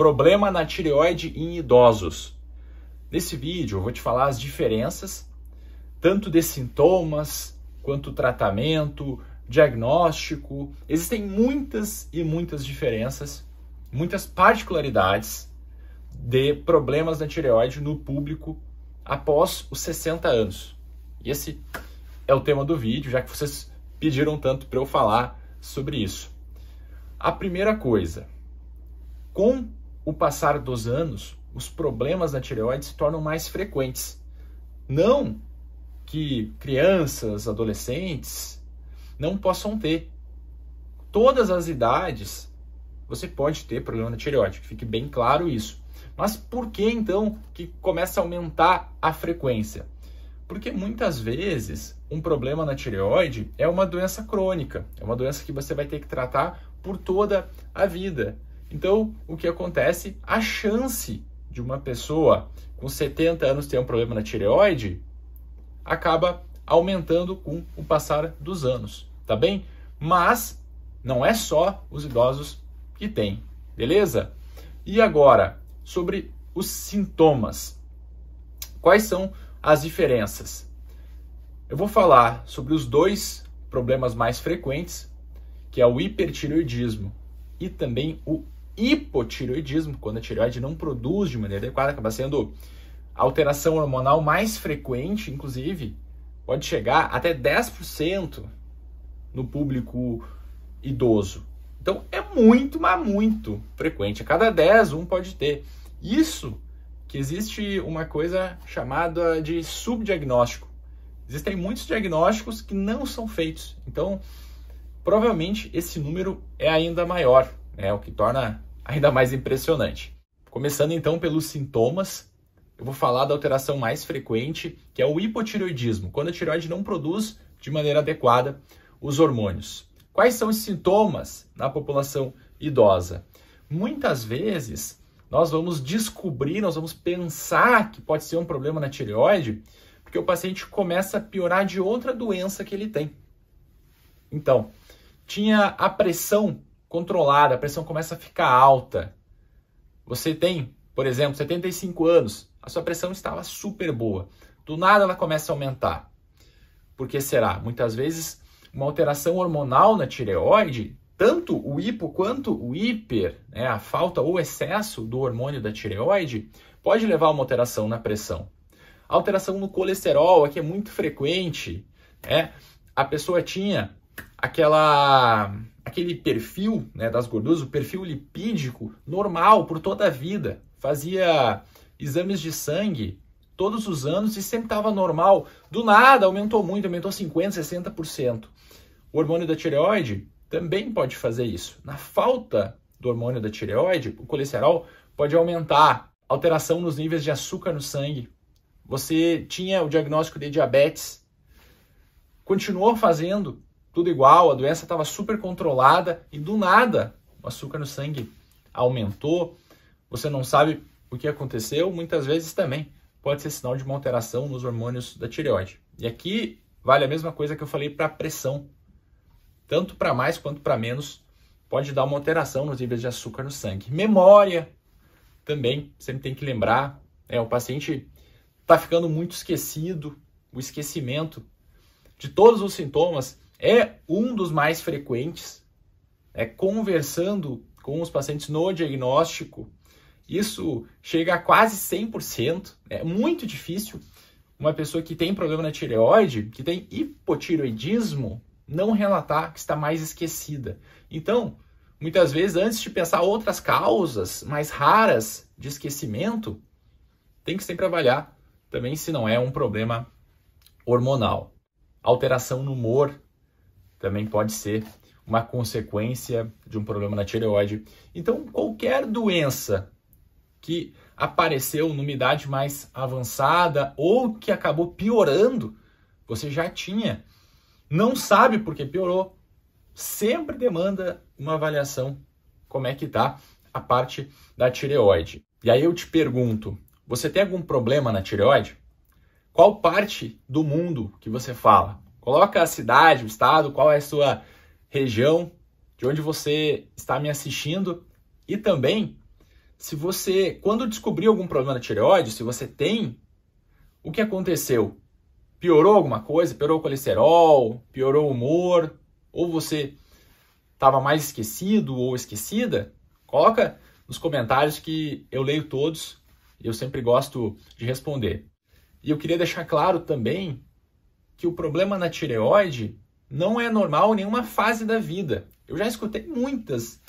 Problema na tireoide em idosos. Nesse vídeo eu vou te falar as diferenças, tanto de sintomas, quanto tratamento, diagnóstico. Existem muitas e muitas diferenças, muitas particularidades de problemas na tireoide no público após os 60 anos. E esse é o tema do vídeo, já que vocês pediram tanto para eu falar sobre isso. A primeira coisa, com o passar dos anos, os problemas da tireoide se tornam mais frequentes. Não que crianças, adolescentes não possam ter. Todas as idades você pode ter problema da tireoide, fique bem claro isso. Mas por que então que começa a aumentar a frequência? Porque muitas vezes um problema na tireoide é uma doença crônica, é uma doença que você vai ter que tratar por toda a vida. Então, o que acontece? A chance de uma pessoa com 70 anos ter um problema na tireoide acaba aumentando com o passar dos anos, tá bem? Mas não é só os idosos que têm, beleza? E agora, sobre os sintomas. Quais são as diferenças? Eu vou falar sobre os dois problemas mais frequentes, que é o hipertireoidismo e também o hipotireoidismo, quando a tireoide não produz de maneira adequada, acaba sendo a alteração hormonal mais frequente, inclusive, pode chegar até 10% no público idoso. Então é muito, mas muito frequente. A cada 10, um pode ter. Isso que existe uma coisa chamada de subdiagnóstico. Existem muitos diagnósticos que não são feitos. Então, provavelmente esse número é ainda maior, né? o que torna ainda mais impressionante. Começando então pelos sintomas, eu vou falar da alteração mais frequente, que é o hipotireoidismo, quando a tireoide não produz de maneira adequada os hormônios. Quais são os sintomas na população idosa? Muitas vezes nós vamos descobrir, nós vamos pensar que pode ser um problema na tireoide, porque o paciente começa a piorar de outra doença que ele tem. Então, tinha a pressão controlada, a pressão começa a ficar alta. Você tem, por exemplo, 75 anos, a sua pressão estava super boa. Do nada ela começa a aumentar. Por que será? Muitas vezes uma alteração hormonal na tireoide, tanto o hipo quanto o hiper, né, a falta ou excesso do hormônio da tireoide, pode levar a uma alteração na pressão. A alteração no colesterol aqui é muito frequente. Né? A pessoa tinha aquela aquele perfil né, das gorduras, o perfil lipídico normal por toda a vida. Fazia exames de sangue todos os anos e sempre estava normal. Do nada aumentou muito, aumentou 50%, 60%. O hormônio da tireoide também pode fazer isso. Na falta do hormônio da tireoide, o colesterol pode aumentar. Alteração nos níveis de açúcar no sangue. Você tinha o diagnóstico de diabetes, continuou fazendo tudo igual, a doença estava super controlada e do nada o açúcar no sangue aumentou. Você não sabe o que aconteceu, muitas vezes também pode ser sinal de uma alteração nos hormônios da tireoide. E aqui vale a mesma coisa que eu falei para a pressão. Tanto para mais quanto para menos pode dar uma alteração nos níveis de açúcar no sangue. Memória também, sempre tem que lembrar, é o paciente está ficando muito esquecido, o esquecimento de todos os sintomas é um dos mais frequentes. É conversando com os pacientes no diagnóstico, isso chega a quase 100%. Né. É muito difícil uma pessoa que tem problema na tireoide, que tem hipotireoidismo, não relatar que está mais esquecida. Então, muitas vezes, antes de pensar outras causas mais raras de esquecimento, tem que sempre avaliar também se não é um problema hormonal. Alteração no humor também pode ser uma consequência de um problema na tireoide. Então, qualquer doença que apareceu numa idade mais avançada ou que acabou piorando, você já tinha, não sabe porque piorou, sempre demanda uma avaliação como é que tá a parte da tireoide. E aí eu te pergunto, você tem algum problema na tireoide? Qual parte do mundo que você fala? Coloca a cidade, o estado, qual é a sua região, de onde você está me assistindo e também se você, quando descobriu algum problema na tireoide, se você tem, o que aconteceu? Piorou alguma coisa? Piorou o colesterol? Piorou o humor? Ou você estava mais esquecido ou esquecida? Coloca nos comentários que eu leio todos e eu sempre gosto de responder. E eu queria deixar claro também que o problema na tireoide não é normal em nenhuma fase da vida. Eu já escutei muitas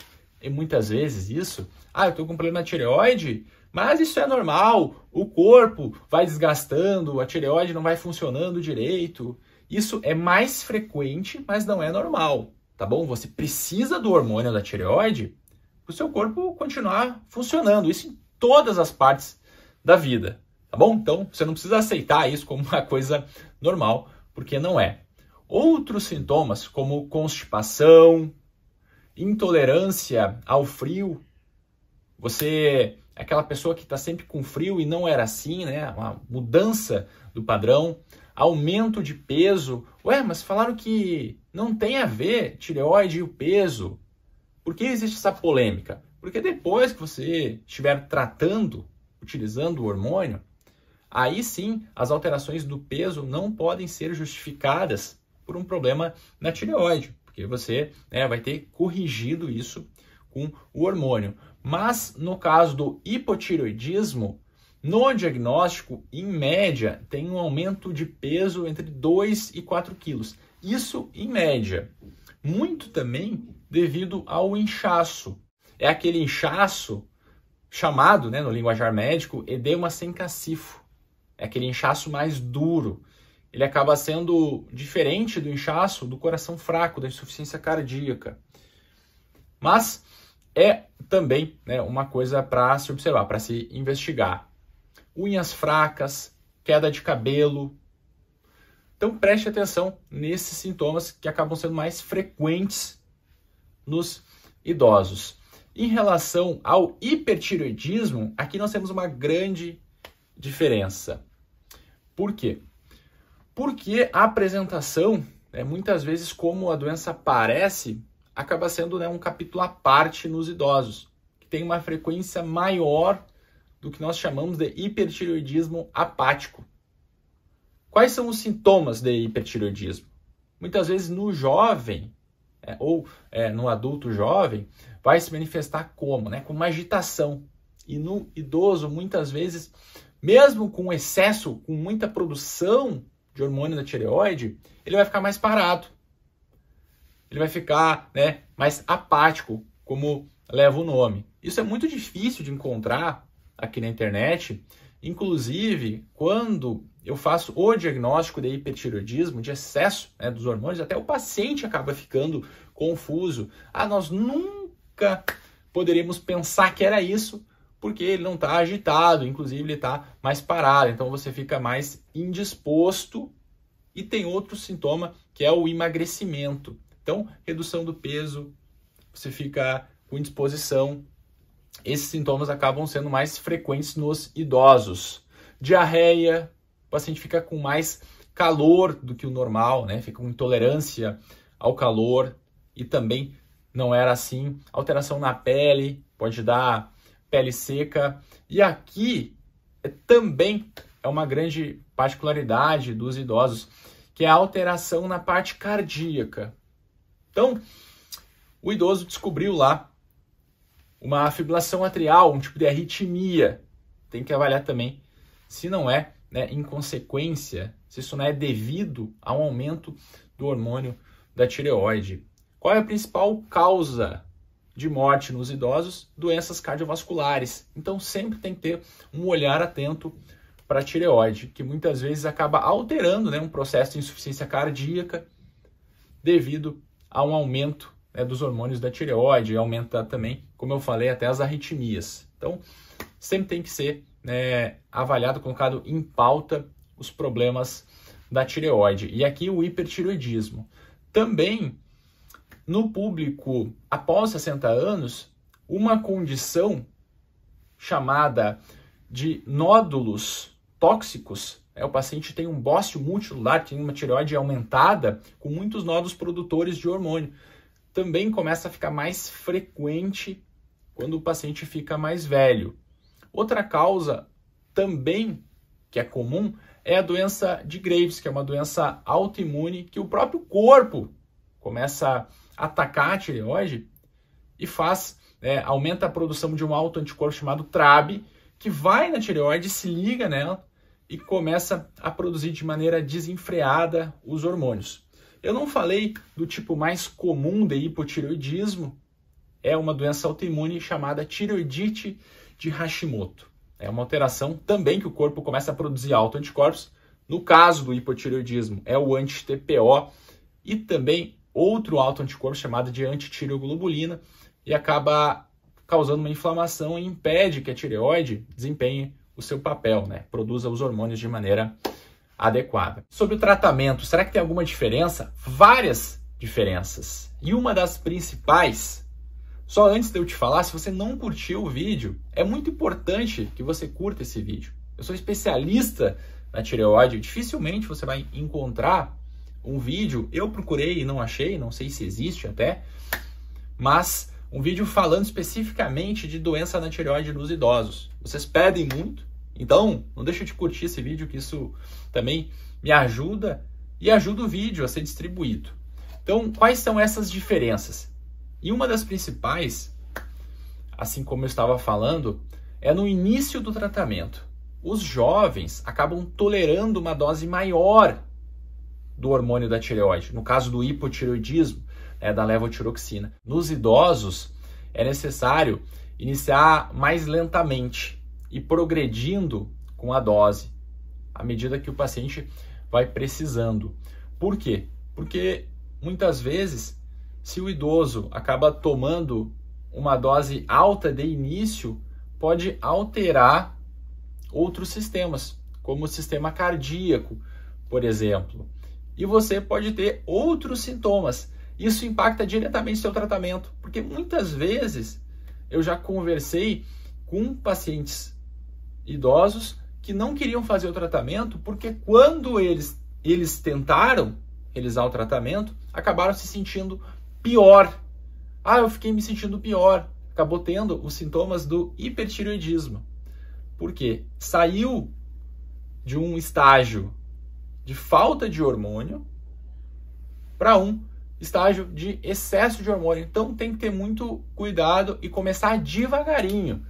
e muitas vezes isso. Ah, eu tô com problema na tireoide, mas isso é normal. O corpo vai desgastando, a tireoide não vai funcionando direito. Isso é mais frequente, mas não é normal, tá bom? Você precisa do hormônio da tireoide para o seu corpo continuar funcionando. Isso em todas as partes da vida, tá bom? Então, você não precisa aceitar isso como uma coisa normal, porque não é. Outros sintomas, como constipação, intolerância ao frio, você é aquela pessoa que está sempre com frio e não era assim, né? Uma mudança do padrão, aumento de peso. Ué, mas falaram que não tem a ver tireoide e o peso. Por que existe essa polêmica? Porque depois que você estiver tratando, utilizando o hormônio, aí sim as alterações do peso não podem ser justificadas por um problema na tireoide, porque você né, vai ter corrigido isso com o hormônio. Mas no caso do hipotireoidismo, no diagnóstico, em média, tem um aumento de peso entre 2 e 4 quilos. Isso em média. Muito também devido ao inchaço. É aquele inchaço chamado, né, no linguajar médico, edema sem cacifo é aquele inchaço mais duro. Ele acaba sendo diferente do inchaço do coração fraco, da insuficiência cardíaca. Mas é também né, uma coisa para se observar, para se investigar. Unhas fracas, queda de cabelo. Então preste atenção nesses sintomas que acabam sendo mais frequentes nos idosos. Em relação ao hipertiroidismo, aqui nós temos uma grande diferença. Por quê? Porque a apresentação, né, muitas vezes, como a doença aparece, acaba sendo né, um capítulo à parte nos idosos, que tem uma frequência maior do que nós chamamos de hipertireoidismo apático. Quais são os sintomas de hipertireoidismo? Muitas vezes no jovem é, ou é, no adulto jovem vai se manifestar como, né, com uma agitação. E no idoso muitas vezes mesmo com excesso, com muita produção de hormônio da tireoide, ele vai ficar mais parado. Ele vai ficar né, mais apático, como leva o nome. Isso é muito difícil de encontrar aqui na internet. Inclusive, quando eu faço o diagnóstico de hipertireoidismo, de excesso né, dos hormônios, até o paciente acaba ficando confuso. Ah, nós nunca poderíamos pensar que era isso, porque ele não está agitado, inclusive ele está mais parado, então você fica mais indisposto. E tem outro sintoma que é o emagrecimento. Então, redução do peso, você fica com indisposição. Esses sintomas acabam sendo mais frequentes nos idosos. Diarreia, o paciente fica com mais calor do que o normal, né? Fica com intolerância ao calor e também não era assim. Alteração na pele, pode dar pele seca. E aqui é também é uma grande particularidade dos idosos, que é a alteração na parte cardíaca. Então, o idoso descobriu lá uma fibrilação atrial, um tipo de arritmia. Tem que avaliar também se não é né, em consequência, se isso não é devido a um aumento do hormônio da tireoide. Qual é a principal causa de morte nos idosos, doenças cardiovasculares. Então sempre tem que ter um olhar atento para a tireoide, que muitas vezes acaba alterando né, um processo de insuficiência cardíaca devido a um aumento né, dos hormônios da tireoide, aumenta também, como eu falei, até as arritmias. Então, sempre tem que ser né, avaliado, colocado em pauta os problemas da tireoide. E aqui o hipertireoidismo. Também no público após 60 anos uma condição chamada de nódulos tóxicos. Né? O paciente tem um bócio multilular, tem uma tireoide aumentada, com muitos nódulos produtores de hormônio. Também começa a ficar mais frequente quando o paciente fica mais velho. Outra causa também que é comum é a doença de Graves, que é uma doença autoimune que o próprio corpo começa atacar a tireoide e faz, é, aumenta a produção de um alto anticorpo chamado TRAB, que vai na tireoide, se liga nela e começa a produzir de maneira desenfreada os hormônios. Eu não falei do tipo mais comum de hipotireoidismo, é uma doença autoimune chamada tireoidite de Hashimoto. É uma alteração também que o corpo começa a produzir autoanticorpos. No caso do hipotireoidismo, é o anti-TPO e também outro alto anticorpo chamado de antitireoglobulina e acaba causando uma inflamação e impede que a tireoide desempenhe o seu papel, né? Produza os hormônios de maneira adequada. Sobre o tratamento, será que tem alguma diferença? Várias diferenças. E uma das principais, só antes de eu te falar, se você não curtiu o vídeo, é muito importante que você curta esse vídeo. Eu sou especialista na tireoide, dificilmente você vai encontrar um vídeo, eu procurei e não achei, não sei se existe até, mas um vídeo falando especificamente de doença na tireoide nos idosos. Vocês pedem muito, então não deixa de curtir esse vídeo que isso também me ajuda e ajuda o vídeo a ser distribuído. Então, quais são essas diferenças? E uma das principais, assim como eu estava falando, é no início do tratamento. Os jovens acabam tolerando uma dose maior do hormônio da tireoide. No caso do hipotireoidismo, né, da levotiroxina. Nos idosos, é necessário iniciar mais lentamente e progredindo com a dose, à medida que o paciente vai precisando. Por quê? Porque muitas vezes, se o idoso acaba tomando uma dose alta de início, pode alterar outros sistemas, como o sistema cardíaco, por exemplo e você pode ter outros sintomas. Isso impacta diretamente seu tratamento, porque muitas vezes eu já conversei com pacientes idosos que não queriam fazer o tratamento porque quando eles eles tentaram realizar o tratamento, acabaram se sentindo pior. Ah, eu fiquei me sentindo pior. Acabou tendo os sintomas do hipertireoidismo. Por quê? Saiu de um estágio de falta de hormônio para um estágio de excesso de hormônio. Então tem que ter muito cuidado e começar devagarinho.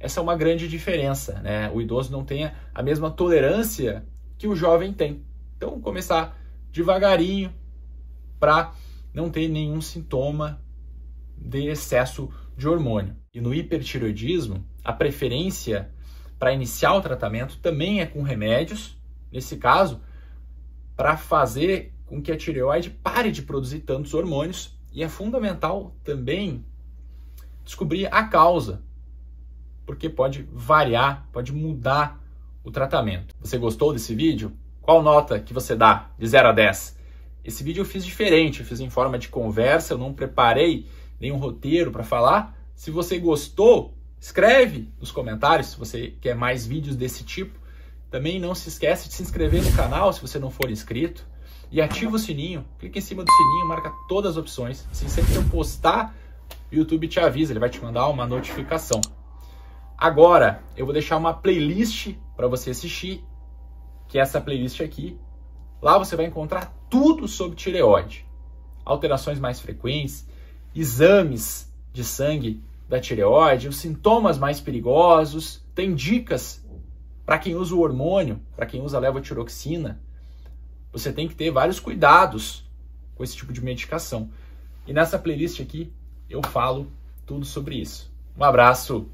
Essa é uma grande diferença, né? O idoso não tem a mesma tolerância que o jovem tem. Então começar devagarinho para não ter nenhum sintoma de excesso de hormônio. E no hipertiroidismo, a preferência para iniciar o tratamento também é com remédios. Nesse caso, para fazer com que a tireoide pare de produzir tantos hormônios e é fundamental também descobrir a causa, porque pode variar, pode mudar o tratamento. Você gostou desse vídeo? Qual nota que você dá de 0 a 10? Esse vídeo eu fiz diferente, eu fiz em forma de conversa, eu não preparei nenhum roteiro para falar. Se você gostou, escreve nos comentários se você quer mais vídeos desse tipo também não se esquece de se inscrever no canal se você não for inscrito e ativa o sininho. Clica em cima do sininho, marca todas as opções. Assim, sempre que eu postar, o YouTube te avisa, ele vai te mandar uma notificação. Agora, eu vou deixar uma playlist para você assistir, que é essa playlist aqui. Lá você vai encontrar tudo sobre tireoide. Alterações mais frequentes, exames de sangue da tireoide, os sintomas mais perigosos, tem dicas para quem usa o hormônio, para quem usa a levotiroxina, você tem que ter vários cuidados com esse tipo de medicação. E nessa playlist aqui eu falo tudo sobre isso. Um abraço!